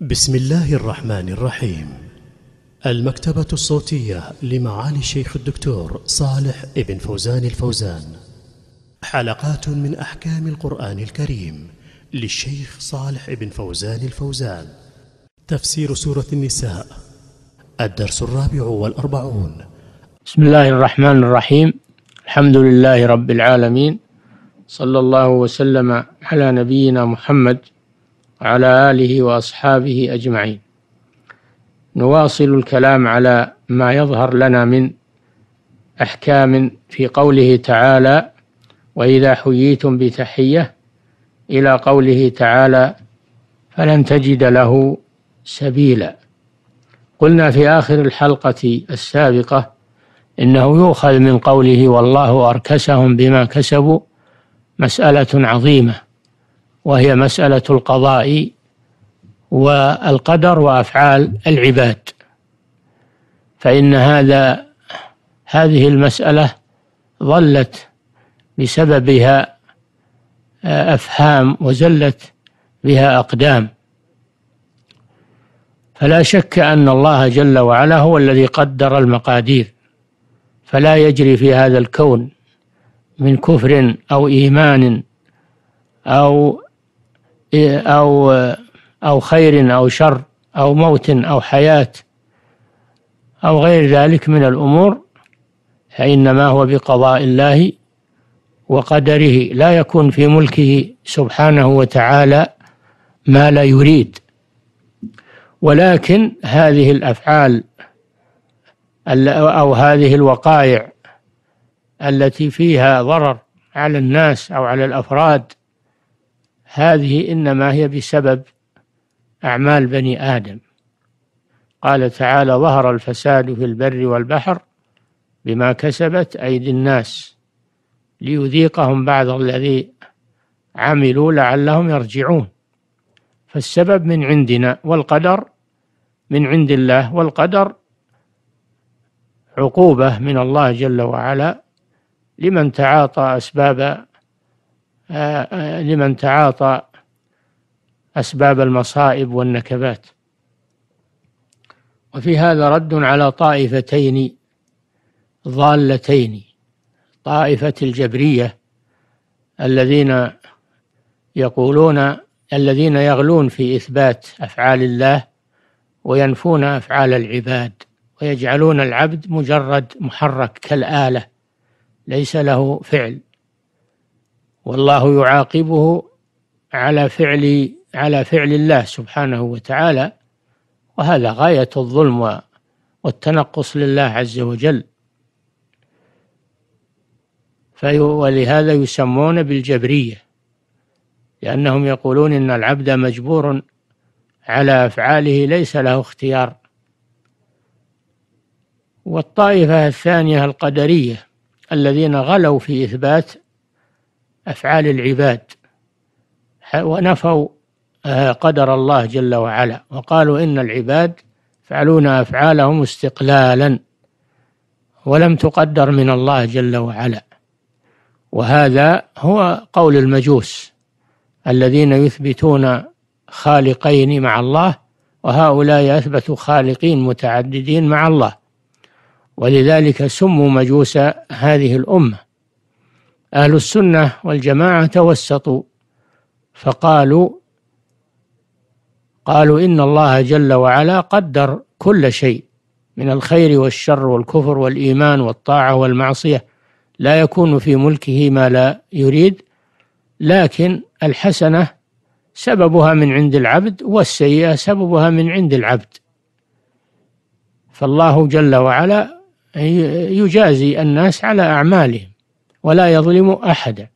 بسم الله الرحمن الرحيم المكتبة الصوتية لمعالي الشيخ الدكتور صالح ابن فوزان الفوزان حلقات من أحكام القرآن الكريم للشيخ صالح ابن فوزان الفوزان تفسير سورة النساء الدرس الرابع والأربعون بسم الله الرحمن الرحيم الحمد لله رب العالمين صلى الله وسلم على نبينا محمد وعلى آله وأصحابه أجمعين نواصل الكلام على ما يظهر لنا من أحكام في قوله تعالى وإذا حييتم بتحية إلى قوله تعالى فلن تجد له سبيلا قلنا في آخر الحلقة السابقة إنه يؤخذ من قوله والله أركسهم بما كسبوا مسألة عظيمة وهي مسألة القضاء والقدر وأفعال العباد فإن هذا هذه المسألة ظلت بسببها آه، أفهام وزلت بها أقدام فلا شك أن الله جل وعلا هو الذي قدر المقادير فلا يجري في هذا الكون من كفر أو إيمان أو إيه، أو أو خير أو شر أو موت أو حياة أو غير ذلك من الأمور فإنما هو بقضاء الله وقدره لا يكون في ملكه سبحانه وتعالى ما لا يريد ولكن هذه الافعال او هذه الوقائع التي فيها ضرر على الناس او على الافراد هذه إنما هي بسبب أعمال بني آدم قال تعالى ظهر الفساد في البر والبحر بما كسبت أيدي الناس ليذيقهم بعض الذي عملوا لعلهم يرجعون فالسبب من عندنا والقدر من عند الله والقدر عقوبة من الله جل وعلا لمن تعاطى أسباب آه، آه، لمن تعاطى أسباب المصائب والنكبات وفي هذا رد على طائفتين ضالتين طائفة الجبرية الذين يقولون الذين يغلون في إثبات أفعال الله وينفون أفعال العباد ويجعلون العبد مجرد محرك كالآلة ليس له فعل والله يعاقبه على فعل على فعل الله سبحانه وتعالى وهذا غاية الظلم والتنقص لله عز وجل ولهذا يسمون بالجبرية لأنهم يقولون إن العبد مجبور على أفعاله ليس له اختيار والطائفة الثانية القدرية الذين غلوا في إثبات أفعال العباد ونفوا آه، قدر الله جل وعلا وقالوا إن العباد يفعلون أفعالهم استقلالا ولم تقدر من الله جل وعلا وهذا هو قول المجوس الذين يثبتون خالقين مع الله وهؤلاء أثبتوا خالقين متعددين مع الله ولذلك سموا مجوس هذه الأمة أهل السنة والجماعة توسطوا فقالوا قالوا إن الله جل وعلا قدر كل شيء من الخير والشر والكفر والإيمان والطاعة والمعصية لا يكون في ملكه ما لا يريد لكن الحسنة سببها من عند العبد والسيئة سببها من عند العبد فالله جل وعلا يجازي الناس على أعمالهم ولا يظلم أحدا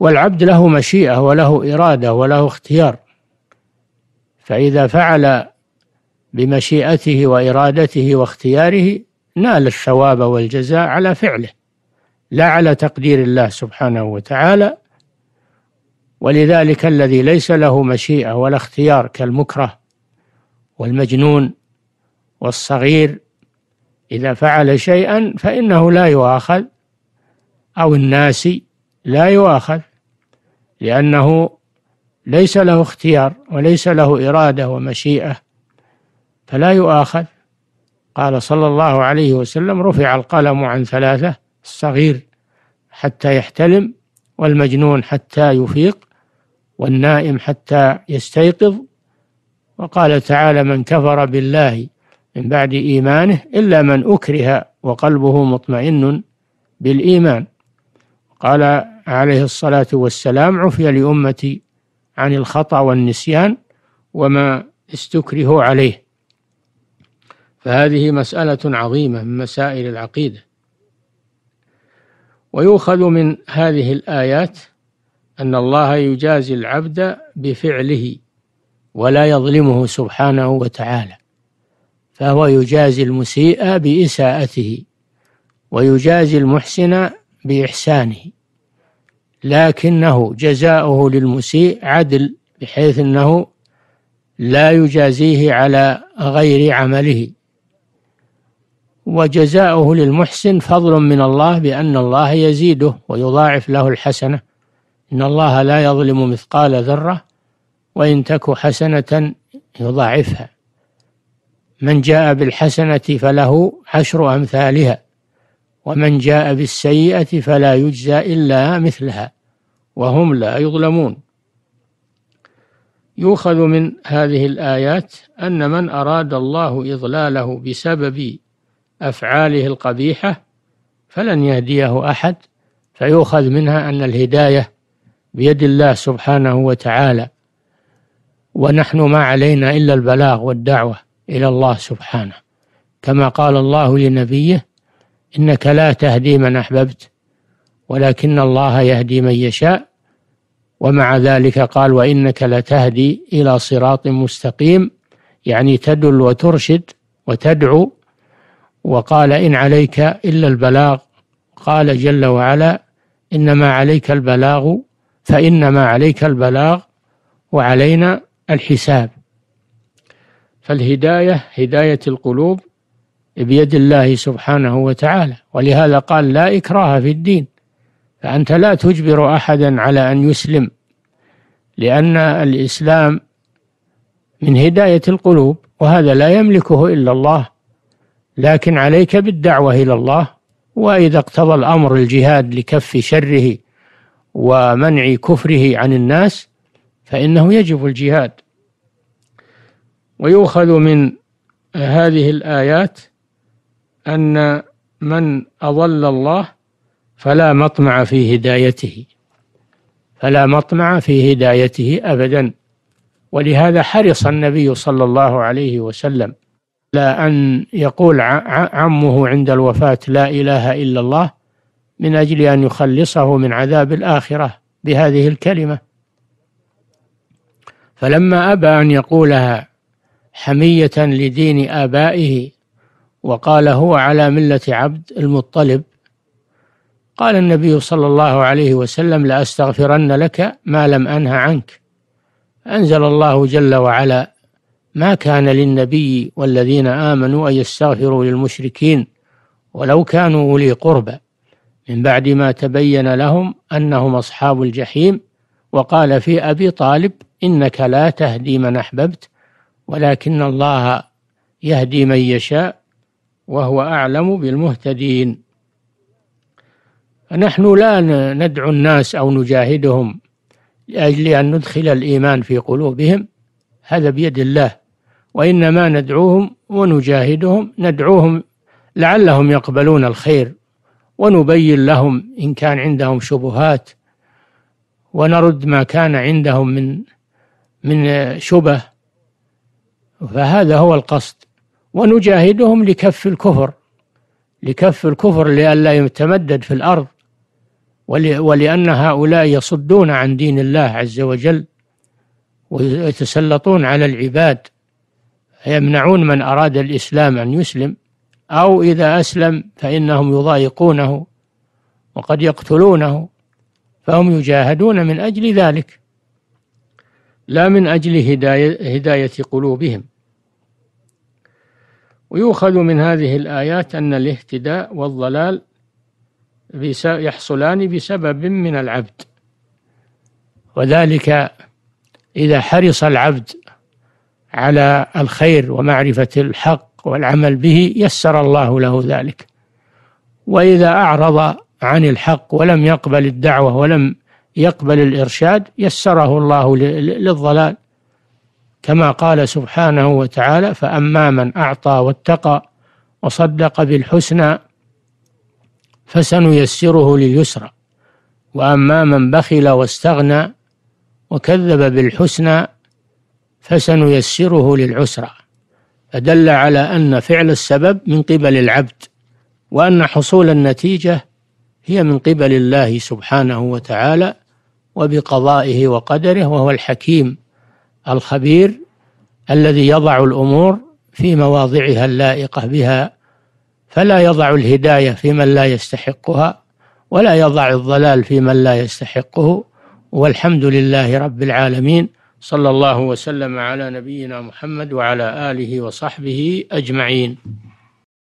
والعبد له مشيئة وله إرادة وله اختيار فإذا فعل بمشيئته وإرادته واختياره نال الثواب والجزاء على فعله لا على تقدير الله سبحانه وتعالى ولذلك الذي ليس له مشيئة ولا اختيار كالمكره والمجنون والصغير إذا فعل شيئا فإنه لا يؤاخذ أو الناسي لا يؤاخذ لأنه ليس له اختيار وليس له إرادة ومشيئة فلا يؤاخذ قال صلى الله عليه وسلم رفع القلم عن ثلاثة الصغير حتى يحتلم والمجنون حتى يفيق والنائم حتى يستيقظ وقال تعالى من كفر بالله من بعد إيمانه إلا من أكره وقلبه مطمئن بالإيمان قال عليه الصلاة والسلام عفي لأمتي عن الخطأ والنسيان وما استكرهوا عليه فهذه مسألة عظيمة من مسائل العقيدة ويؤخذ من هذه الآيات أن الله يجازي العبد بفعله ولا يظلمه سبحانه وتعالى فهو يجازي المسيء بإساءته ويجازي المحسن بإحسانه لكنه جزاؤه للمسيء عدل بحيث أنه لا يجازيه على غير عمله وجزاؤه للمحسن فضل من الله بأن الله يزيده ويضاعف له الحسنة إن الله لا يظلم مثقال ذرة وإن تك حسنة يضاعفها من جاء بالحسنة فله عشر أمثالها ومن جاء بالسيئة فلا يجزى إلا مثلها وهم لا يظلمون يؤخذ من هذه الآيات أن من أراد الله إضلاله بسبب أفعاله القبيحة فلن يهديه أحد فيؤخذ منها أن الهداية بيد الله سبحانه وتعالى ونحن ما علينا إلا البلاغ والدعوة إلى الله سبحانه كما قال الله لنبيه إنك لا تهدي من أحببت ولكن الله يهدي من يشاء ومع ذلك قال وإنك لتهدي إلى صراط مستقيم يعني تدل وترشد وتدعو وقال إن عليك إلا البلاغ قال جل وعلا إنما عليك البلاغ فإنما عليك البلاغ وعلينا الحساب فالهداية هداية القلوب بيد الله سبحانه وتعالى ولهذا قال لا إكراه في الدين فأنت لا تجبر أحدا على أن يسلم لأن الإسلام من هداية القلوب وهذا لا يملكه إلا الله لكن عليك بالدعوة إلى الله وإذا اقتضى الأمر الجهاد لكف شره ومنع كفره عن الناس فإنه يجب الجهاد ويؤخذ من هذه الآيات أن من أضل الله فلا مطمع في هدايته فلا مطمع في هدايته أبدا ولهذا حرص النبي صلى الله عليه وسلم لا أن يقول عمه عند الوفاة لا إله إلا الله من أجل أن يخلصه من عذاب الآخرة بهذه الكلمة فلما أبى أن يقولها حمية لدين آبائه وقال هو على ملة عبد المطلب قال النبي صلى الله عليه وسلم لأستغفرن لك ما لم أنه عنك أنزل الله جل وعلا ما كان للنبي والذين آمنوا أن يستغفروا للمشركين ولو كانوا أولي قربى من بعد ما تبين لهم أنهم أصحاب الجحيم وقال في أبي طالب إنك لا تهدي من أحببت ولكن الله يهدي من يشاء وهو أعلم بالمهتدين نحن لا ندعو الناس أو نجاهدهم لأجل أن ندخل الإيمان في قلوبهم هذا بيد الله وإنما ندعوهم ونجاهدهم ندعوهم لعلهم يقبلون الخير ونبين لهم إن كان عندهم شبهات ونرد ما كان عندهم من من شبه فهذا هو القصد ونجاهدهم لكف الكفر لكف الكفر لئلا يتمدد في الأرض ولأن هؤلاء يصدون عن دين الله عز وجل ويتسلطون على العباد يمنعون من أراد الإسلام أن يسلم أو إذا أسلم فإنهم يضايقونه وقد يقتلونه فهم يجاهدون من أجل ذلك لا من أجل هداية, هداية قلوبهم ويؤخذ من هذه الآيات أن الاهتداء والضلال يحصلان بسبب من العبد وذلك إذا حرص العبد على الخير ومعرفة الحق والعمل به يسر الله له ذلك وإذا أعرض عن الحق ولم يقبل الدعوة ولم يقبل الإرشاد يسره الله للضلال كما قال سبحانه وتعالى فأما من أعطى واتقى وصدق بالحسنى فسنيسره لليسرى وأما من بخل واستغنى وكذب بالحسنى فسنيسره للعسرى فدل على أن فعل السبب من قبل العبد وأن حصول النتيجة هي من قبل الله سبحانه وتعالى وبقضائه وقدره وهو الحكيم الخبير الذي يضع الأمور في مواضعها اللائقة بها فلا يضع الهداية في من لا يستحقها ولا يضع الضلال في من لا يستحقه والحمد لله رب العالمين صلى الله وسلم على نبينا محمد وعلى آله وصحبه أجمعين